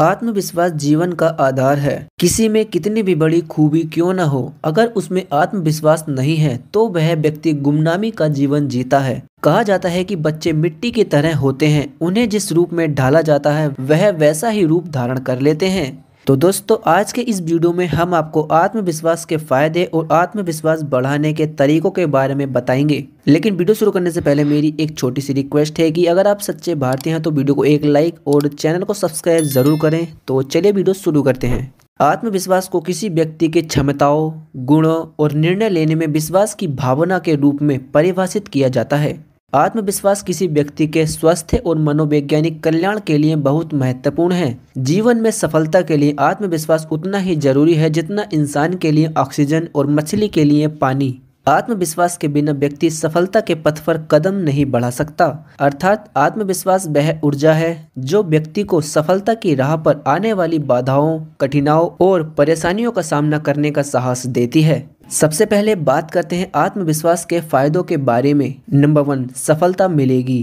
आत्मविश्वास जीवन का आधार है किसी में कितनी भी बड़ी खूबी क्यों न हो अगर उसमें आत्मविश्वास नहीं है तो वह व्यक्ति गुमनामी का जीवन जीता है कहा जाता है कि बच्चे मिट्टी की तरह होते हैं उन्हें जिस रूप में ढाला जाता है वह वैसा ही रूप धारण कर लेते हैं तो दोस्तों आज के इस वीडियो में हम आपको आत्मविश्वास के फायदे और आत्मविश्वास बढ़ाने के तरीकों के बारे में बताएंगे लेकिन वीडियो शुरू करने से पहले मेरी एक छोटी सी रिक्वेस्ट है कि अगर आप सच्चे भारतीय हैं तो वीडियो को एक लाइक और चैनल को सब्सक्राइब जरूर करें तो चलिए वीडियो शुरू करते हैं आत्मविश्वास को किसी व्यक्ति के क्षमताओं गुणों और निर्णय लेने में विश्वास की भावना के रूप में परिभाषित किया जाता है आत्मविश्वास किसी व्यक्ति के स्वास्थ्य और मनोवैज्ञानिक कल्याण के लिए बहुत महत्वपूर्ण है जीवन में सफलता के लिए आत्मविश्वास उतना ही जरूरी है जितना इंसान के लिए ऑक्सीजन और मछली के लिए पानी आत्मविश्वास के बिना व्यक्ति सफलता के पथ पर कदम नहीं बढ़ा सकता अर्थात आत्मविश्वास वह ऊर्जा है जो व्यक्ति को सफलता की राह पर आने वाली बाधाओं कठिनाओं और परेशानियों का सामना करने का साहस देती है सबसे पहले बात करते हैं आत्मविश्वास के फायदों के बारे में नंबर वन सफलता मिलेगी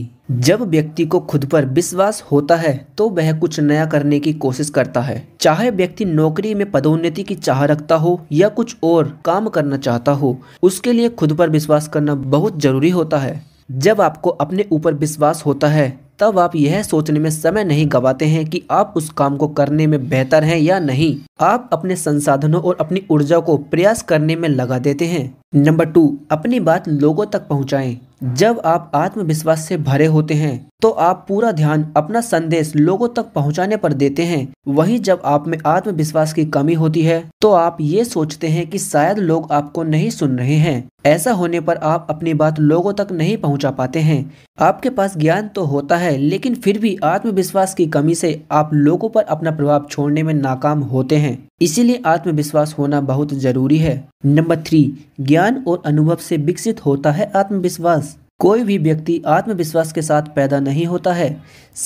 जब व्यक्ति को खुद पर विश्वास होता है तो वह कुछ नया करने की कोशिश करता है चाहे व्यक्ति नौकरी में पदोन्नति की चाह रखता हो या कुछ और काम करना चाहता हो उसके लिए खुद पर विश्वास करना बहुत जरूरी होता है जब आपको अपने ऊपर विश्वास होता है तब आप यह सोचने में समय नहीं गवाते हैं कि आप उस काम को करने में बेहतर हैं या नहीं आप अपने संसाधनों और अपनी ऊर्जा को प्रयास करने में लगा देते हैं नंबर टू अपनी बात लोगों तक पहुंचाएं। जब आप आत्मविश्वास से भरे होते हैं तो आप पूरा ध्यान अपना संदेश लोगों तक पहुंचाने पर देते हैं वहीं जब आप में आत्मविश्वास की कमी होती है तो आप ये सोचते हैं कि शायद लोग आपको नहीं सुन रहे हैं ऐसा होने पर आप अपनी बात लोगों तक नहीं पहुंचा पाते हैं आपके पास ज्ञान तो होता है लेकिन फिर भी आत्मविश्वास की कमी से आप लोगों पर अपना प्रभाव छोड़ने में नाकाम होते हैं इसीलिए आत्मविश्वास होना बहुत जरूरी है नंबर थ्री ज्ञान और अनुभव से विकसित होता है आत्मविश्वास कोई भी व्यक्ति आत्मविश्वास के साथ पैदा नहीं होता है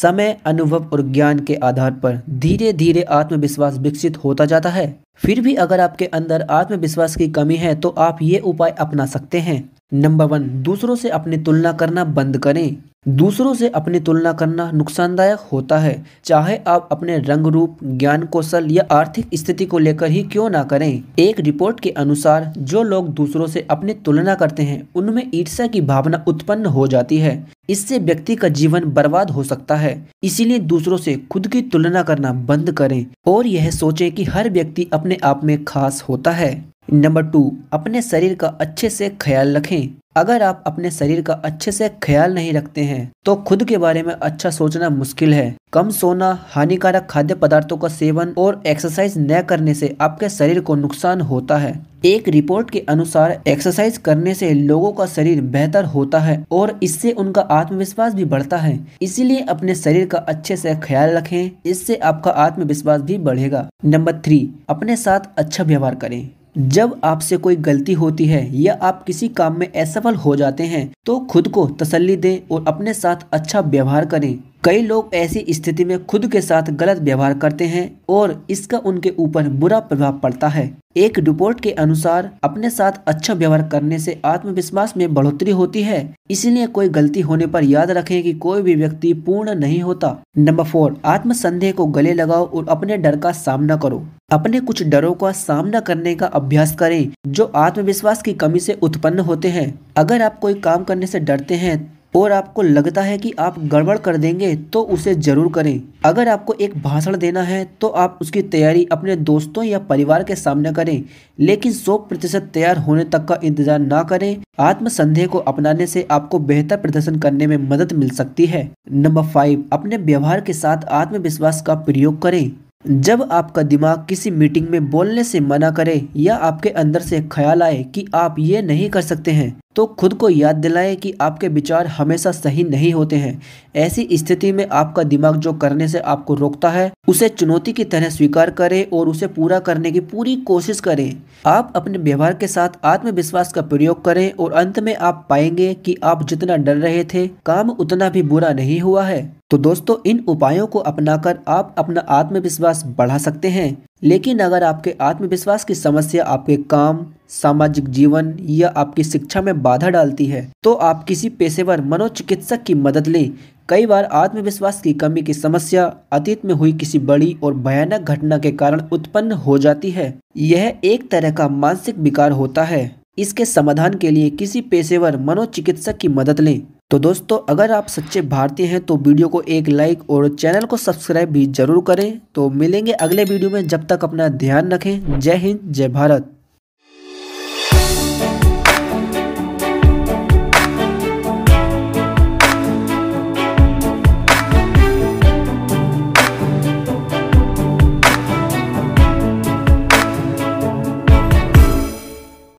समय अनुभव और ज्ञान के आधार पर धीरे धीरे आत्मविश्वास विकसित होता जाता है फिर भी अगर आपके अंदर आत्मविश्वास की कमी है तो आप ये उपाय अपना सकते हैं नंबर वन दूसरों से अपनी तुलना करना बंद करें दूसरों से अपनी तुलना करना नुकसानदायक होता है चाहे आप अपने रंग रूप ज्ञान कौशल या आर्थिक स्थिति को लेकर ही क्यों ना करें एक रिपोर्ट के अनुसार जो लोग दूसरों से अपनी तुलना करते हैं उनमें ईर्ष्या की भावना उत्पन्न हो जाती है इससे व्यक्ति का जीवन बर्बाद हो सकता है इसीलिए दूसरों से खुद की तुलना करना बंद करें और यह सोचें कि हर व्यक्ति अपने आप में खास होता है नंबर टू अपने शरीर का अच्छे से ख्याल रखें अगर आप अपने शरीर का अच्छे से ख्याल नहीं रखते हैं तो खुद के बारे में अच्छा सोचना मुश्किल है कम सोना हानिकारक खाद्य पदार्थों का सेवन और एक्सरसाइज न करने से आपके शरीर को नुकसान होता है एक रिपोर्ट के अनुसार एक्सरसाइज करने से लोगों का शरीर बेहतर होता है और इससे उनका आत्मविश्वास भी बढ़ता है इसीलिए अपने शरीर का अच्छे से ख्याल रखें इससे आपका आत्मविश्वास भी बढ़ेगा नंबर थ्री अपने साथ अच्छा व्यवहार करें जब आपसे कोई गलती होती है या आप किसी काम में असफल हो जाते हैं तो खुद को तसल्ली दें और अपने साथ अच्छा व्यवहार करें कई लोग ऐसी स्थिति में खुद के साथ गलत व्यवहार करते हैं और इसका उनके ऊपर बुरा प्रभाव पड़ता है एक रिपोर्ट के अनुसार अपने साथ अच्छा व्यवहार करने से आत्मविश्वास में बढ़ोतरी होती है इसलिए कोई गलती होने पर याद रखें कि कोई भी व्यक्ति पूर्ण नहीं होता नंबर फोर आत्म संदेह को गले लगाओ और अपने डर का सामना करो अपने कुछ डरों का सामना करने का अभ्यास करें जो आत्मविश्वास की कमी से उत्पन्न होते हैं अगर आप कोई काम करने से डरते हैं और आपको लगता है कि आप गड़बड़ कर देंगे तो उसे ज़रूर करें अगर आपको एक भाषण देना है तो आप उसकी तैयारी अपने दोस्तों या परिवार के सामने करें लेकिन सौ प्रतिशत तैयार होने तक का इंतजार ना करें आत्मसंदेह को अपनाने से आपको बेहतर प्रदर्शन करने में मदद मिल सकती है नंबर फाइव अपने व्यवहार के साथ आत्मविश्वास का प्रयोग करें जब आपका दिमाग किसी मीटिंग में बोलने से मना करे या आपके अंदर से ख्याल आए कि आप ये नहीं कर सकते हैं तो खुद को याद दिलाएं कि आपके विचार हमेशा सही नहीं होते हैं ऐसी स्थिति में आपका दिमाग जो करने से आपको रोकता है उसे चुनौती की तरह स्वीकार करें और उसे पूरा करने की पूरी कोशिश करें आप अपने व्यवहार के साथ आत्मविश्वास का प्रयोग करें और अंत में आप पाएंगे कि आप जितना डर रहे थे काम उतना भी बुरा नहीं हुआ है तो दोस्तों इन उपायों को अपनाकर आप अपना आत्मविश्वास बढ़ा सकते हैं लेकिन अगर आपके आत्मविश्वास की समस्या आपके काम सामाजिक जीवन या आपकी शिक्षा में बाधा डालती है तो आप किसी पेशेवर मनोचिकित्सक की मदद लें कई बार आत्मविश्वास की कमी की समस्या अतीत में हुई किसी बड़ी और भयानक घटना के कारण उत्पन्न हो जाती है यह एक तरह का मानसिक विकार होता है इसके समाधान के लिए किसी पेशेवर मनोचिकित्सक की मदद लें तो दोस्तों अगर आप सच्चे भारतीय हैं तो वीडियो को एक लाइक और चैनल को सब्सक्राइब भी जरूर करें तो मिलेंगे अगले वीडियो में जब तक अपना ध्यान रखें जय हिंद जय भारत